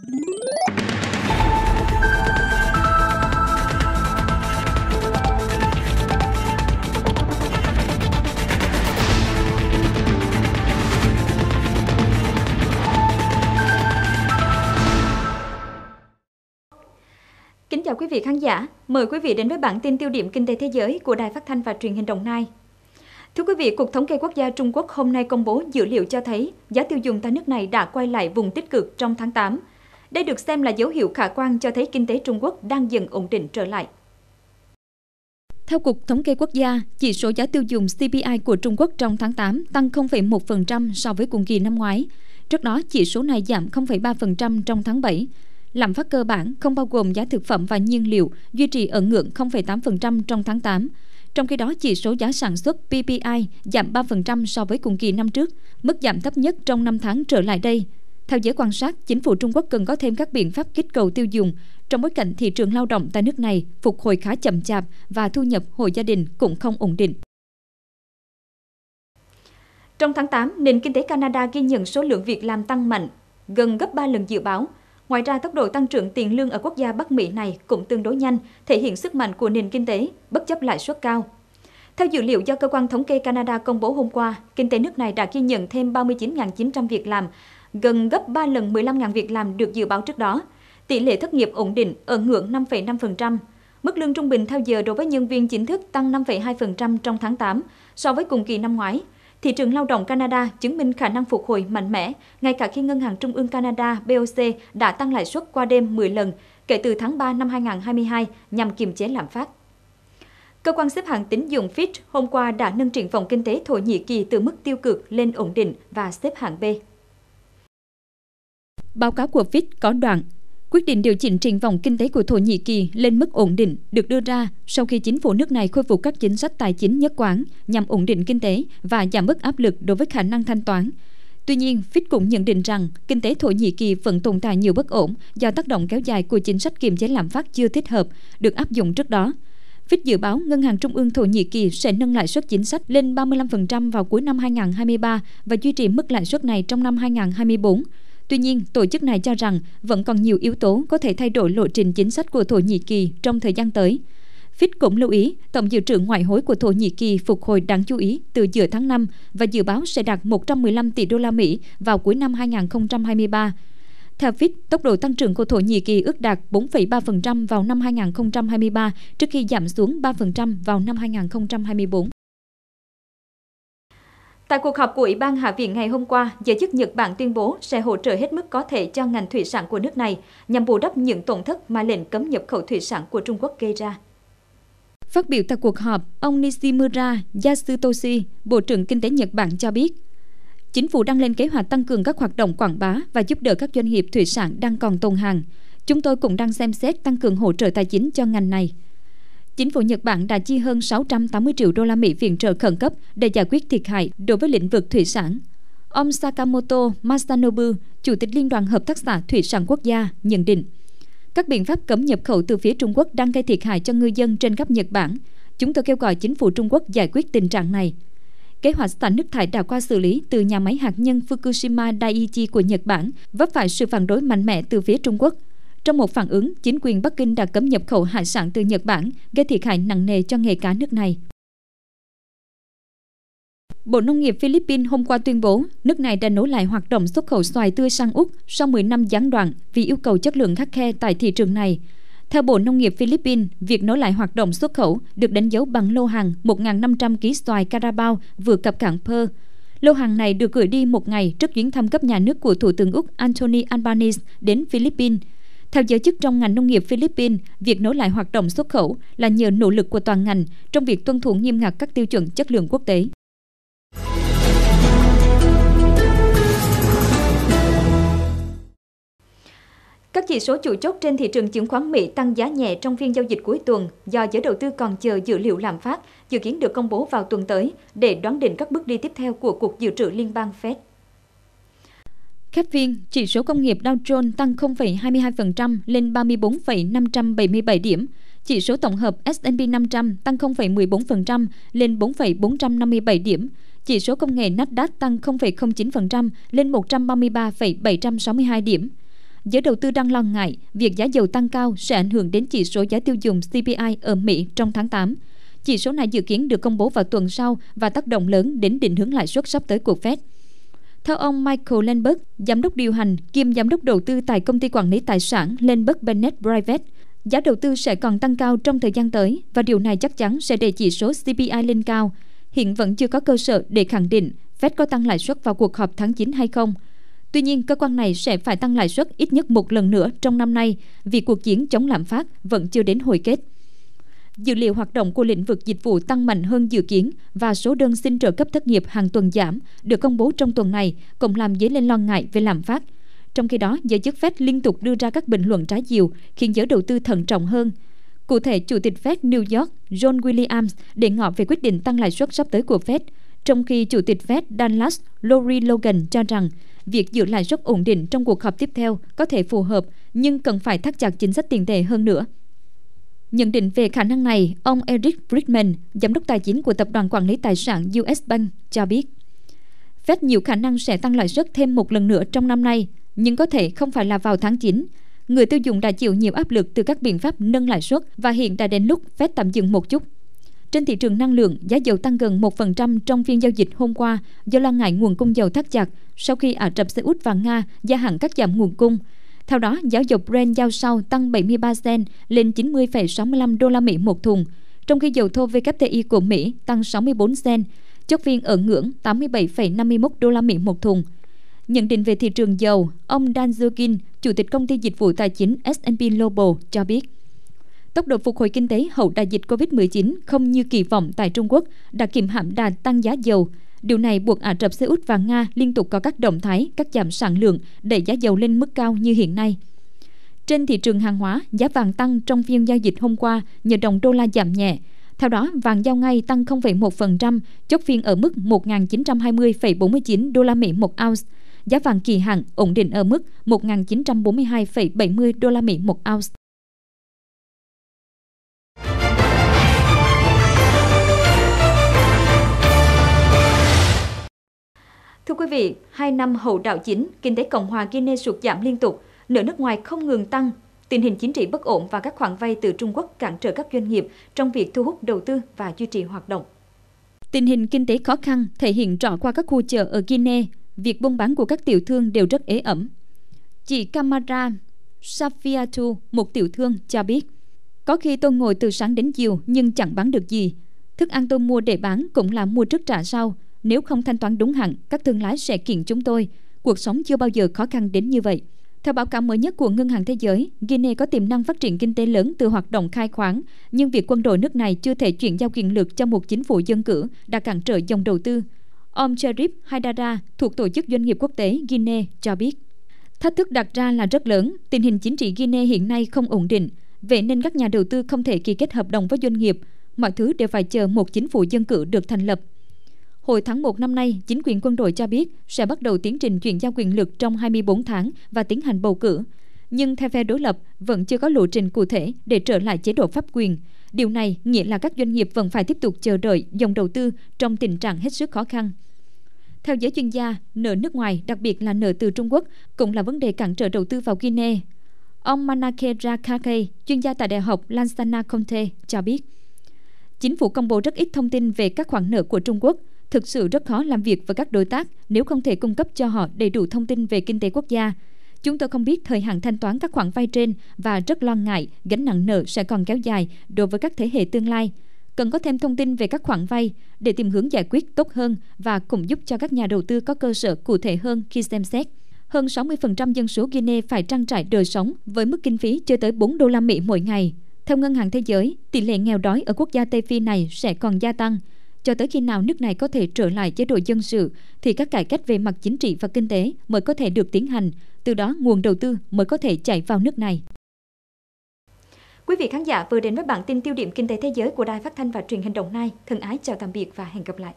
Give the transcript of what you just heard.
Kính chào quý vị khán giả, mời quý vị đến với bản tin tiêu điểm kinh tế thế giới của Đài Phát thanh và Truyền hình Đồng Nai. Thưa quý vị, Cục Thống kê Quốc gia Trung Quốc hôm nay công bố dữ liệu cho thấy giá tiêu dùng tại nước này đã quay lại vùng tích cực trong tháng 8, đây được xem là dấu hiệu khả quan cho thấy kinh tế Trung Quốc đang dần ổn định trở lại. Theo Cục Thống kê Quốc gia, chỉ số giá tiêu dùng CPI của Trung Quốc trong tháng 8 tăng 0,1% so với cùng kỳ năm ngoái. Trước đó, chỉ số này giảm 0,3% trong tháng 7. Lạm phát cơ bản không bao gồm giá thực phẩm và nhiên liệu duy trì ở ngưỡng 0,8% trong tháng 8. Trong khi đó, chỉ số giá sản xuất PPI giảm 3% so với cùng kỳ năm trước, mức giảm thấp nhất trong 5 tháng trở lại đây. Theo giới quan sát, chính phủ Trung Quốc cần có thêm các biện pháp kích cầu tiêu dùng trong bối cảnh thị trường lao động tại nước này phục hồi khá chậm chạp và thu nhập hộ gia đình cũng không ổn định. Trong tháng 8, nền kinh tế Canada ghi nhận số lượng việc làm tăng mạnh, gần gấp 3 lần dự báo. Ngoài ra, tốc độ tăng trưởng tiền lương ở quốc gia Bắc Mỹ này cũng tương đối nhanh, thể hiện sức mạnh của nền kinh tế, bất chấp lãi suất cao. Theo dữ liệu do Cơ quan Thống kê Canada công bố hôm qua, kinh tế nước này đã ghi nhận thêm 39.900 việc làm, gần gấp 3 lần 15.000 việc làm được dự báo trước đó. Tỷ lệ thất nghiệp ổn định ở ngưỡng 5,5%. Mức lương trung bình theo giờ đối với nhân viên chính thức tăng 5,2% trong tháng 8 so với cùng kỳ năm ngoái. Thị trường lao động Canada chứng minh khả năng phục hồi mạnh mẽ, ngay cả khi Ngân hàng Trung ương Canada BOC đã tăng lãi suất qua đêm 10 lần kể từ tháng 3 năm 2022 nhằm kiềm chế lạm phát. Cơ quan xếp hạng tín dụng Fitch hôm qua đã nâng triển vọng kinh tế Thổ Nhĩ Kỳ từ mức tiêu cực lên ổn định và xếp hạng B. Báo cáo của Fitch có đoạn Quyết định điều chỉnh triển vọng kinh tế của Thổ Nhĩ Kỳ lên mức ổn định được đưa ra sau khi chính phủ nước này khôi phục các chính sách tài chính nhất quán nhằm ổn định kinh tế và giảm bớt áp lực đối với khả năng thanh toán. Tuy nhiên, Fitch cũng nhận định rằng kinh tế Thổ Nhĩ Kỳ vẫn tồn tại nhiều bất ổn do tác động kéo dài của chính sách kiềm chế lạm phát chưa thích hợp được áp dụng trước đó. Fitch dự báo Ngân hàng Trung ương Thổ Nhĩ Kỳ sẽ nâng lãi suất chính sách lên 35% vào cuối năm 2023 và duy trì mức lãi suất này trong năm 2024. Tuy nhiên, tổ chức này cho rằng vẫn còn nhiều yếu tố có thể thay đổi lộ trình chính sách của Thổ Nhĩ Kỳ trong thời gian tới. Fitch cũng lưu ý tổng dự trữ ngoại hối của Thổ Nhĩ Kỳ phục hồi đáng chú ý từ giữa tháng 5 và dự báo sẽ đạt 115 tỷ đô la Mỹ vào cuối năm 2023. Theo Fitch, tốc độ tăng trưởng của Thổ Nhĩ Kỳ ước đạt 4,3% vào năm 2023 trước khi giảm xuống 3% vào năm 2024. Tại cuộc họp của Ủy ban Hạ viện ngày hôm qua, giới chức Nhật Bản tuyên bố sẽ hỗ trợ hết mức có thể cho ngành thủy sản của nước này nhằm bù đắp những tổn thất mà lệnh cấm nhập khẩu thủy sản của Trung Quốc gây ra. Phát biểu tại cuộc họp, ông Nishimura Yasutoshi, Bộ trưởng Kinh tế Nhật Bản cho biết, chính phủ đang lên kế hoạch tăng cường các hoạt động quảng bá và giúp đỡ các doanh nghiệp thủy sản đang còn tồn hàng. Chúng tôi cũng đang xem xét tăng cường hỗ trợ tài chính cho ngành này. Chính phủ Nhật Bản đã chi hơn 680 triệu đô la Mỹ viện trợ khẩn cấp để giải quyết thiệt hại đối với lĩnh vực thủy sản. Ông Sakamoto Masanobu, Chủ tịch Liên đoàn Hợp tác xã Thủy sản Quốc gia, nhận định các biện pháp cấm nhập khẩu từ phía Trung Quốc đang gây thiệt hại cho ngư dân trên khắp Nhật Bản. Chúng tôi kêu gọi chính phủ Trung Quốc giải quyết tình trạng này. Kế hoạch xả nước thải đã qua xử lý từ nhà máy hạt nhân Fukushima Daiichi của Nhật Bản vấp phải sự phản đối mạnh mẽ từ phía Trung Quốc – trong một phản ứng, chính quyền Bắc Kinh đã cấm nhập khẩu hải sản từ Nhật Bản, gây thiệt hại nặng nề cho nghề cá nước này. Bộ Nông nghiệp Philippines hôm qua tuyên bố nước này đã nối lại hoạt động xuất khẩu xoài tươi sang Úc sau 10 năm gián đoạn vì yêu cầu chất lượng khắc khe tại thị trường này. Theo Bộ Nông nghiệp Philippines, việc nối lại hoạt động xuất khẩu được đánh dấu bằng lô hàng 1.500 kg xoài Carabao vừa cập cảng Perth. Lô hàng này được gửi đi một ngày trước chuyến thăm cấp nhà nước của Thủ tướng Úc Anthony Albanese đến Philippines – theo giới chức trong ngành nông nghiệp Philippines, việc nối lại hoạt động xuất khẩu là nhờ nỗ lực của toàn ngành trong việc tuân thủ nghiêm ngặt các tiêu chuẩn chất lượng quốc tế. Các chỉ số chủ chốt trên thị trường chứng khoán Mỹ tăng giá nhẹ trong phiên giao dịch cuối tuần do giới đầu tư còn chờ dữ liệu lạm phát, dự kiến được công bố vào tuần tới để đoán định các bước đi tiếp theo của cuộc Dự trữ Liên bang Fed. Khép phiên, chỉ số công nghiệp Dow Jones tăng 0,22% lên 34,577 điểm. Chỉ số tổng hợp S&P 500 tăng 0,14% lên 4,457 điểm. Chỉ số công nghệ Nasdaq tăng 0,09% lên 133,762 điểm. Giới đầu tư đang lo ngại việc giá dầu tăng cao sẽ ảnh hưởng đến chỉ số giá tiêu dùng CPI ở Mỹ trong tháng 8. Chỉ số này dự kiến được công bố vào tuần sau và tác động lớn đến định hướng lãi suất sắp tới của Fed. Theo ông Michael Lenberg, giám đốc điều hành kiêm giám đốc đầu tư tại công ty quản lý tài sản Lenberg Bennett Private, giá đầu tư sẽ còn tăng cao trong thời gian tới và điều này chắc chắn sẽ đẩy chỉ số CPI lên cao. Hiện vẫn chưa có cơ sở để khẳng định Fed có tăng lãi suất vào cuộc họp tháng 9 hay không. Tuy nhiên, cơ quan này sẽ phải tăng lãi suất ít nhất một lần nữa trong năm nay vì cuộc chiến chống lạm phát vẫn chưa đến hồi kết. Dữ liệu hoạt động của lĩnh vực dịch vụ tăng mạnh hơn dự kiến và số đơn xin trợ cấp thất nghiệp hàng tuần giảm được công bố trong tuần này cũng làm dấy lên lo ngại về lạm phát. Trong khi đó, giới chức Fed liên tục đưa ra các bình luận trái chiều khiến giới đầu tư thận trọng hơn. Cụ thể, Chủ tịch Fed New York John Williams đề ngỏ về quyết định tăng lãi suất sắp tới của Fed, trong khi Chủ tịch Fed Dallas Lori Logan cho rằng việc giữ lãi suất ổn định trong cuộc họp tiếp theo có thể phù hợp nhưng cần phải thắt chặt chính sách tiền tệ hơn nữa. Nhận định về khả năng này, ông Eric Friedman, giám đốc tài chính của tập đoàn quản lý tài sản US Bank, cho biết Fed nhiều khả năng sẽ tăng lãi suất thêm một lần nữa trong năm nay, nhưng có thể không phải là vào tháng 9. Người tiêu dùng đã chịu nhiều áp lực từ các biện pháp nâng lãi suất và hiện đã đến lúc Fed tạm dừng một chút. Trên thị trường năng lượng, giá dầu tăng gần 1% trong phiên giao dịch hôm qua do lo ngại nguồn cung dầu thắt chặt sau khi Ả Rập Xê Út và Nga gia hạn các giảm nguồn cung. Theo đó, giá dầu Brent giao sau tăng 73 cent lên 90,65 đô la Mỹ một thùng, trong khi dầu thô WTI của Mỹ tăng 64 cent, chốt phiên ở ngưỡng 87,51 đô la Mỹ một thùng. Nhận định về thị trường dầu, ông Dan Zurkin, chủ tịch công ty dịch vụ tài chính S&P Global cho biết, tốc độ phục hồi kinh tế hậu đại dịch COVID-19 không như kỳ vọng tại Trung Quốc đã kiềm hãm đà tăng giá dầu, Điều này buộc Ả Rập Xê Út và Nga liên tục có các động thái cắt giảm sản lượng để giá dầu lên mức cao như hiện nay. Trên thị trường hàng hóa, giá vàng tăng trong phiên giao dịch hôm qua nhờ đồng đô la giảm nhẹ. Theo đó, vàng giao ngay tăng 0,1%, chốt phiên ở mức 1.920,49 đô la Mỹ một ounce. Giá vàng kỳ hạn ổn định ở mức 1.942,70 đô la Mỹ một ounce. quý vị, hai năm hậu đảo chính, kinh tế Cộng hòa Guinea sụt giảm liên tục, nợ nước ngoài không ngừng tăng, tình hình chính trị bất ổn và các khoản vay từ Trung Quốc cản trở các doanh nghiệp trong việc thu hút đầu tư và duy trì hoạt động. Tình hình kinh tế khó khăn thể hiện rõ qua các khu chợ ở Guinea, việc buôn bán của các tiểu thương đều rất ế ẩm. Chị Kamara Safiatu, một tiểu thương, cho biết, có khi tôi ngồi từ sáng đến chiều nhưng chẳng bán được gì. Thức ăn tôi mua để bán cũng là mua trước trả sau, nếu không thanh toán đúng hạn, các thương lái sẽ kiện chúng tôi. Cuộc sống chưa bao giờ khó khăn đến như vậy. Theo báo cáo mới nhất của Ngân hàng Thế giới, Guinea có tiềm năng phát triển kinh tế lớn từ hoạt động khai khoáng, nhưng việc quân đội nước này chưa thể chuyển giao quyền lực cho một chính phủ dân cử đã cản trở dòng đầu tư. Ông Cherif Haidara thuộc Tổ chức Doanh nghiệp Quốc tế Guinea cho biết, thách thức đặt ra là rất lớn, tình hình chính trị Guinea hiện nay không ổn định, vậy nên các nhà đầu tư không thể ký kết hợp đồng với doanh nghiệp, mọi thứ đều phải chờ một chính phủ dân cử được thành lập Hồi tháng 1 năm nay, chính quyền quân đội cho biết sẽ bắt đầu tiến trình chuyển giao quyền lực trong 24 tháng và tiến hành bầu cử. Nhưng theo phe đối lập, vẫn chưa có lộ trình cụ thể để trở lại chế độ pháp quyền. Điều này nghĩa là các doanh nghiệp vẫn phải tiếp tục chờ đợi dòng đầu tư trong tình trạng hết sức khó khăn. Theo giới chuyên gia, nợ nước ngoài, đặc biệt là nợ từ Trung Quốc, cũng là vấn đề cản trở đầu tư vào Guinea. Ông Manake Rakake, chuyên gia tại Đại học Lansana Conte, cho biết. Chính phủ công bố rất ít thông tin về các khoản nợ của Trung Quốc – thực sự rất khó làm việc với các đối tác nếu không thể cung cấp cho họ đầy đủ thông tin về kinh tế quốc gia. Chúng tôi không biết thời hạn thanh toán các khoản vay trên và rất lo ngại gánh nặng nợ sẽ còn kéo dài đối với các thế hệ tương lai. Cần có thêm thông tin về các khoản vay để tìm hướng giải quyết tốt hơn và cũng giúp cho các nhà đầu tư có cơ sở cụ thể hơn khi xem xét. Hơn 60% dân số Guinea phải trang trải đời sống với mức kinh phí chưa tới 4 đô la Mỹ mỗi ngày. Theo Ngân hàng Thế giới, tỷ lệ nghèo đói ở quốc gia Tây Phi này sẽ còn gia tăng – cho tới khi nào nước này có thể trở lại chế độ dân sự thì các cải cách về mặt chính trị và kinh tế mới có thể được tiến hành, từ đó nguồn đầu tư mới có thể chảy vào nước này. Quý vị khán giả vừa đến với bản tin tiêu điểm kinh tế thế giới của Đài Phát thanh và Truyền hình Đồng Nai. Thân ái chào tạm biệt và hẹn gặp lại.